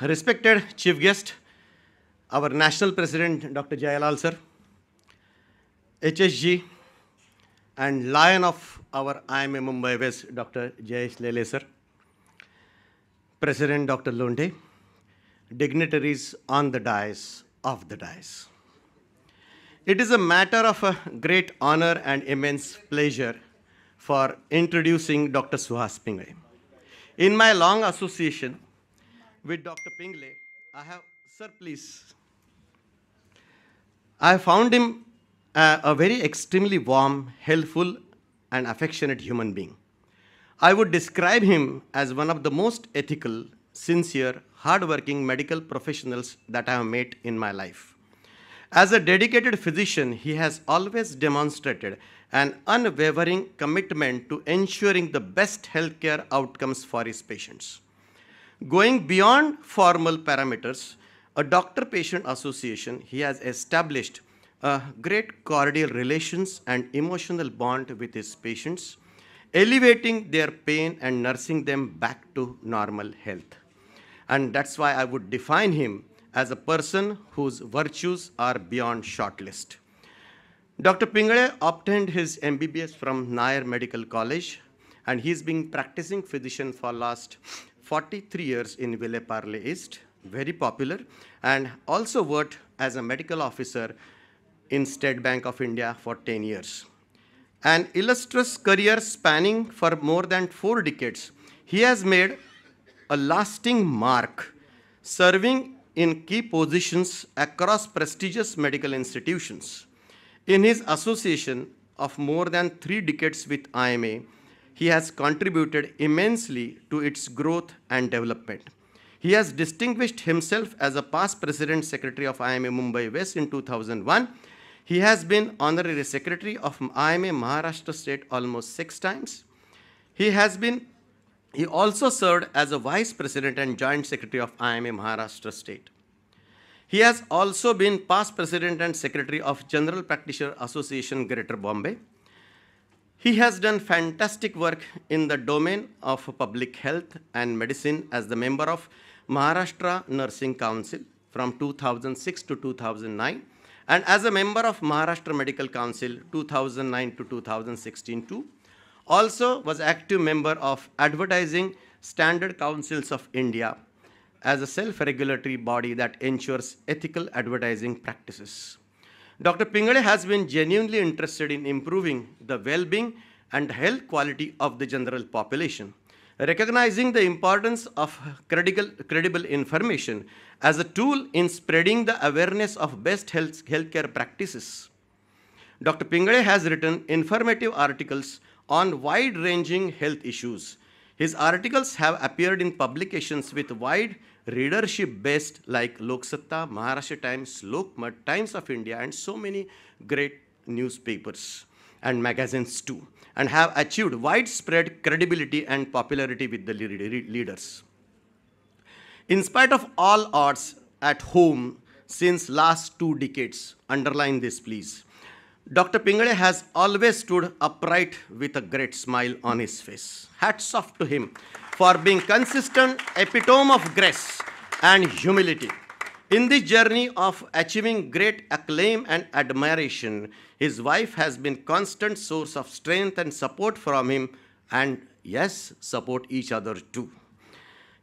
respected chief guest, our national president, Dr. Jayalal sir, HSG, and lion of our IMA Mumbai West, Dr. Jayesh Lele sir, President Dr. Londe, dignitaries on the dais, of the dais. It is a matter of a great honor and immense pleasure for introducing Dr. Suhas Pingai. In my long association with Dr. Pingle. I have, sir, please. I found him uh, a very extremely warm, helpful, and affectionate human being. I would describe him as one of the most ethical, sincere, hardworking medical professionals that I have met in my life. As a dedicated physician, he has always demonstrated an unwavering commitment to ensuring the best healthcare outcomes for his patients. Going beyond formal parameters, a doctor-patient association, he has established a great cordial relations and emotional bond with his patients, elevating their pain and nursing them back to normal health. And that's why I would define him as a person whose virtues are beyond shortlist. Dr. Pingale obtained his MBBS from Nair Medical College, and he's been practicing physician for last 43 years in Ville-Parle East, very popular, and also worked as a medical officer in State Bank of India for 10 years. An illustrious career spanning for more than four decades, he has made a lasting mark, serving in key positions across prestigious medical institutions. In his association of more than three decades with IMA, he has contributed immensely to its growth and development. He has distinguished himself as a past President Secretary of IMA Mumbai West in 2001. He has been Honorary Secretary of IMA Maharashtra State almost six times. He has been, he also served as a Vice President and Joint Secretary of IMA Maharashtra State. He has also been past President and Secretary of General Practitioner Association Greater Bombay. He has done fantastic work in the domain of public health and medicine as the member of Maharashtra Nursing Council from 2006 to 2009 and as a member of Maharashtra Medical Council 2009 to 2016 too. Also was active member of Advertising Standard Councils of India as a self-regulatory body that ensures ethical advertising practices. Dr. Pingale has been genuinely interested in improving the well-being and health quality of the general population. Recognizing the importance of credible, credible information as a tool in spreading the awareness of best health healthcare practices, Dr. Pingale has written informative articles on wide-ranging health issues. His articles have appeared in publications with wide readership based like Lok Satta, Maharashtra Times, Lokmat, Times of India, and so many great newspapers and magazines too, and have achieved widespread credibility and popularity with the leaders. In spite of all odds at home since last two decades, underline this please, Dr. Pingale has always stood upright with a great smile on his face. Hats off to him for being consistent epitome of grace and humility. In this journey of achieving great acclaim and admiration, his wife has been constant source of strength and support from him and yes, support each other too.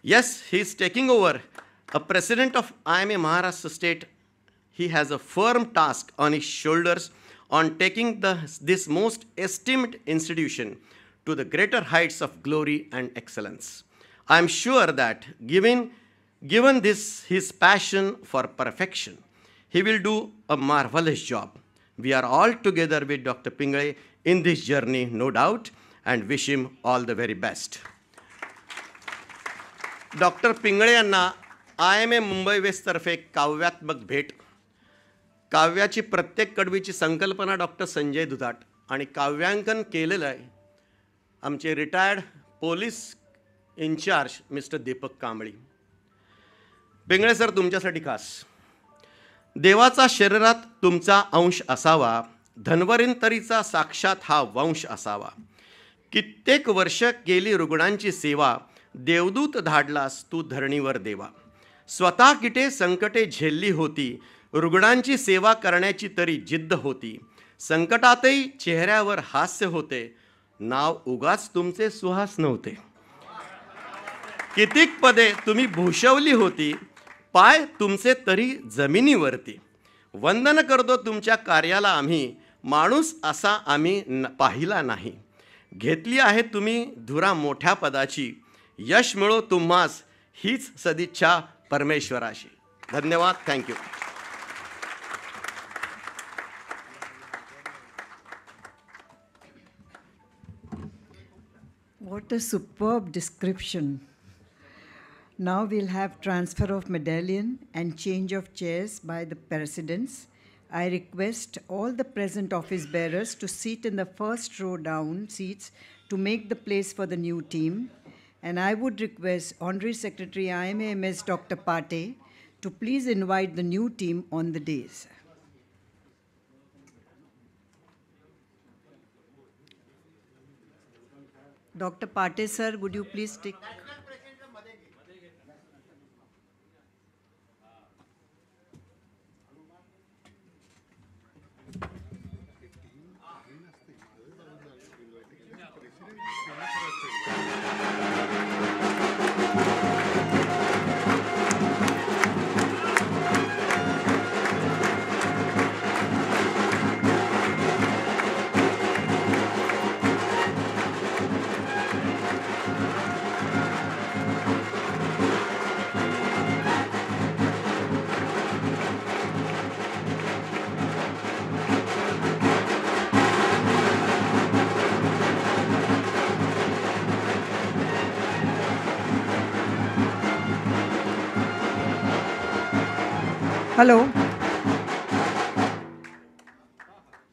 Yes, he is taking over a president of IMA Maharashtra state. He has a firm task on his shoulders on taking the, this most esteemed institution to the greater heights of glory and excellence. I am sure that given, given this his passion for perfection, he will do a marvelous job. We are all together with Dr. Pingale in this journey, no doubt, and wish him all the very best. Dr. Pingale यांना I M A Mumbai वेस्टतर्फे एक काव्यात्मक भेट काव्याची प्रत्येक कडवीची संकल्पना doctor Sanjay दुधाट आणि काव्यांकन केलेलं आहे आमचे retired police incharge mister Deepak Kambli Bengale sir तुमच्यासाठी खास देवाचा शरीरात तुमचा अंश असावा धन्वरिंतरीचा साक्षात हा वंश असावा कित्येक वर्ष केली रुग्णांची सेवा देवदूत धाडलास तू धरणीवर देवा स्वतः किटे संकटे झेलली होती रुग्णांची सेवा करण्याची तरी जिद्द होती संकटातही चेहऱ्यावर हास्य होते नाव उगाच तुमचे सुहास नव्हते कितीक पदे तुम्ही भूषवली होती पाय तुमचे तरी जमिनीवरती वंदन करतो तुमच्या कार्याला आम्ही माणूस असा आम्ही न पाहिला नाही घेतली आहे तुम्ही धुरा मोठ्या पदाची यश मिळो तुम्हास हीच सदिच्छा परमेश्वराशी धन्यवाद thank you What a superb description. Now we'll have transfer of medallion and change of chairs by the presidents. I request all the present office bearers to sit in the first row down seats to make the place for the new team. And I would request Honorary Secretary IMAMS Dr. Pate to please invite the new team on the days. Dr. Pate sir, would you please take... Hello.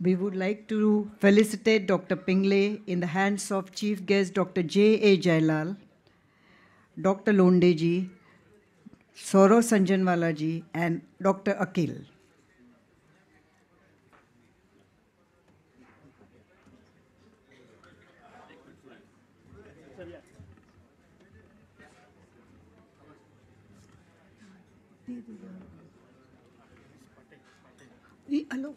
We would like to felicitate Dr. Pingley in the hands of Chief Guest Dr. J. A. Jailal, Dr. Londeji, Soro Sanjanwala ji, and Dr. Akil. Thank you. Y ano?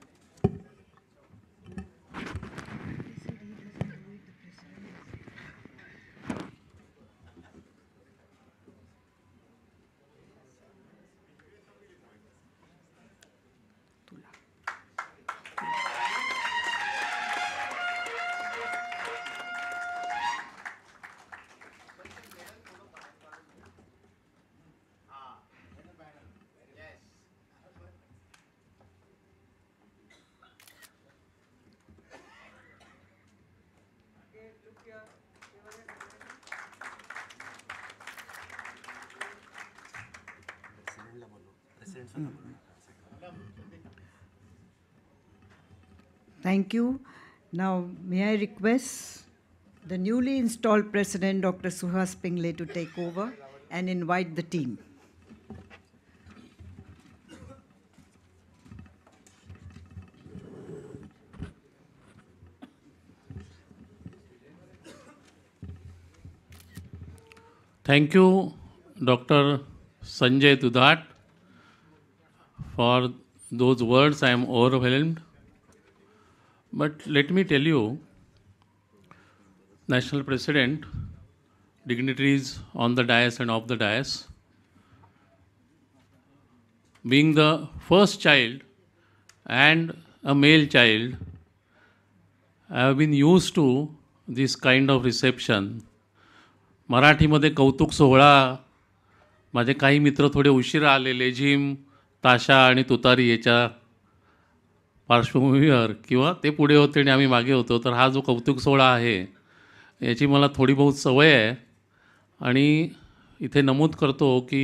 Thank you. Now, may I request the newly installed president, Dr. Suhas Pingle, to take over and invite the team. Thank you, Dr. Sanjay Dudat, for those words. I am overwhelmed But let me tell you, National President, dignitaries on the dais and off the dais, being the first child and a male child, I have been used to this kind of reception. Marathi, madhe Kautuk, sohla माझे kahi mitra thode उशिरा आलेले jim tasha ani तुतारी याच्या पार्श्वभूमीवर किंवा ते पुढे होते आणि आम्ही मागे होतो तर हा जो कौतुक सोहळा आहे याची मला थोडी बहुत सवय आहे आणि इथे नमूद करतो की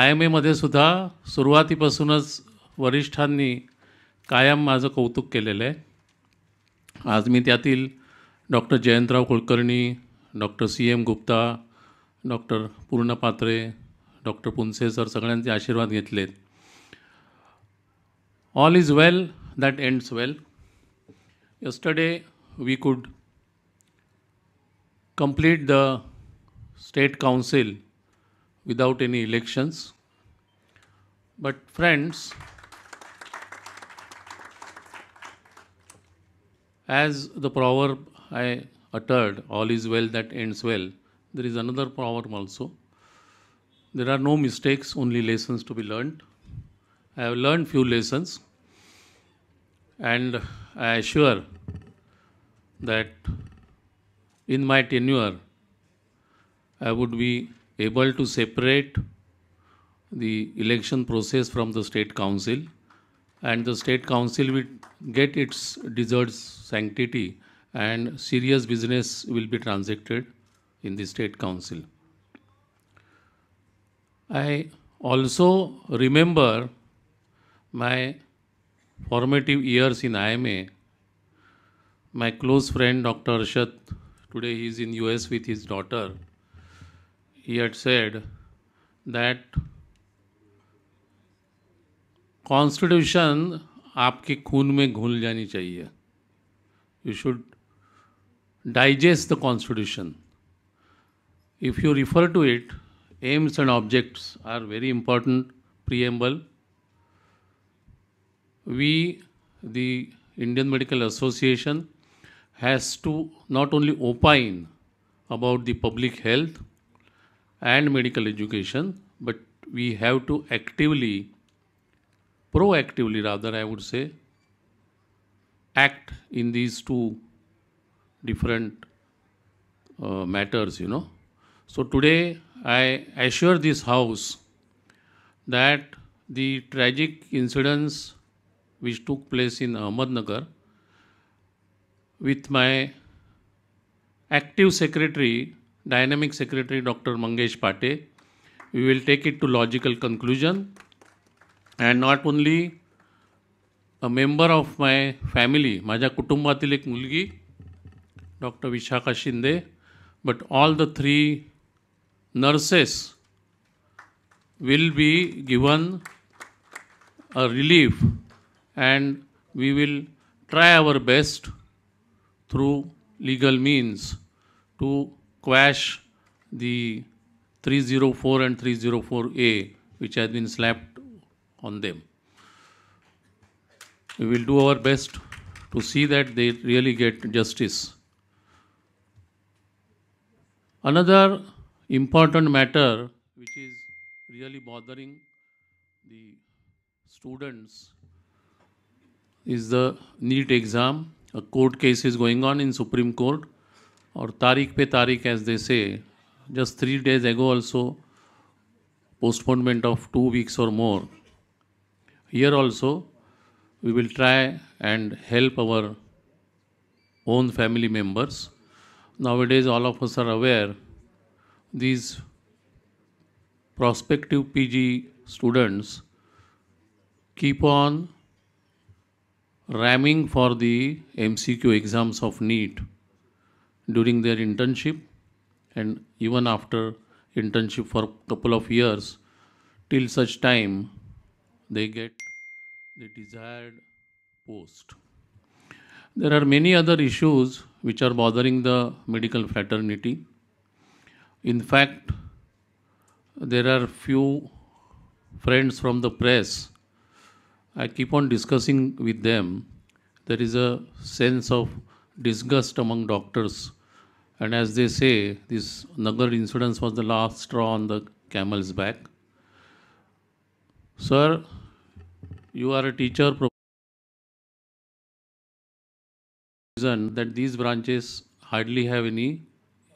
आय एम एमध्ये सुद्धा सुरुवातीपासूनच वरिष्ठांनी कायम माझं कौतुक केलेलं आहे आज मी त्यातील doctor Jayantrao Kulkarni doctor C M Gupta doctor Purnapatre doctor Punse sir सगळ्यांचे आशीर्वाद घेतलेत all is well that ends well. Yesterday we could complete the state council without any elections. But friends, as the proverb I uttered, all is well that ends well, there is another proverb also. There are no mistakes, only lessons to be learned. I have learned few lessons and I assure that in my tenure I would be able to separate the election process from the state council and the state council will get its deserved sanctity and serious business will be transacted in the state council. I also remember My formative years in IMA, my close friend Dr. Arshad, today he is in US with his daughter, he had said that constitution आपके खून में घुल जानी चाहिए you should digest the constitution if you refer to it aims and objects are very important preamble we, the Indian Medical Association, has to not only opine about the public health and medical education, but we have to actively, proactively rather, I would say, act in these two different uh, matters, you know. So today, I assure this house that the tragic incidents which took place in Ahmednagar with my active secretary, dynamic secretary Dr. Mangesh Pate. We will take it to logical conclusion and not only a member of my family, Maja कुटुंबातील एक मुलगी doctor Vishakha but all the three nurses will be given a relief and we will try our best through legal means to quash the 304 and 304A which has been slapped on them. We will do our best to see that they really get justice. Another important matter which is really bothering the students is the NEET exam. A court case is going on in Supreme Court or Tariq pe Tarik as they say. Just three days ago also postponement of two weeks or more. Here also we will try and help our own family members. Nowadays all of us are aware these prospective PG students keep on ramming for the MCQ exams of NEET during their internship and even after internship for a couple of years till such time they get the desired post. There are many other issues which are bothering the medical fraternity. In fact, there are few friends from the press I keep on discussing with them. There is a sense of disgust among doctors. And as they say, this Nagar incident was the last straw on the camel's back. Sir, you are a teacher. Reason that these branches hardly have any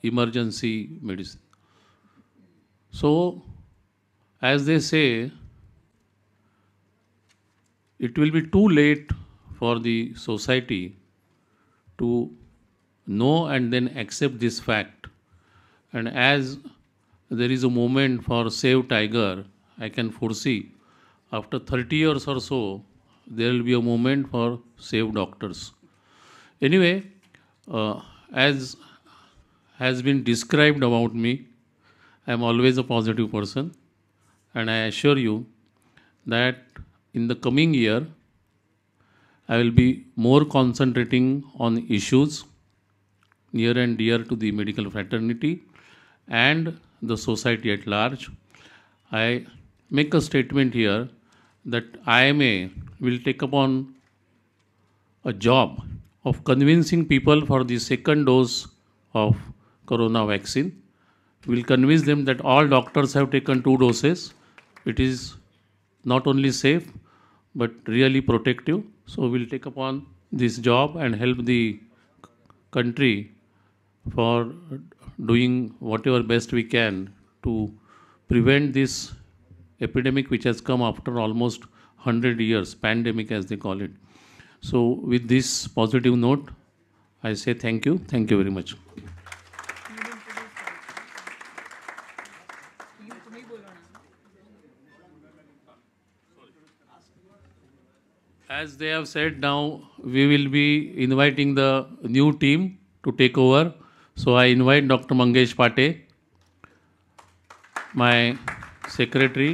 emergency medicine. So, as they say, it will be too late for the society to know and then accept this fact. And as there is a movement for Save Tiger, I can foresee after 30 years or so, there will be a movement for Save Doctors. Anyway, uh, as has been described about me, I am always a positive person, and I assure you that in the coming year, I will be more concentrating on issues near and dear to the medical fraternity and the society at large. I make a statement here that IMA will take upon a job of convincing people for the second dose of corona vaccine. We'll convince them that all doctors have taken two doses. It is not only safe, but really protective. So we'll take upon this job and help the country for doing whatever best we can to prevent this epidemic which has come after almost 100 years pandemic as they call it so with this positive note i say thank you thank you very much As they have said, now we will be inviting the new team to take over. So I invite Dr. Mangesh Pate, my secretary.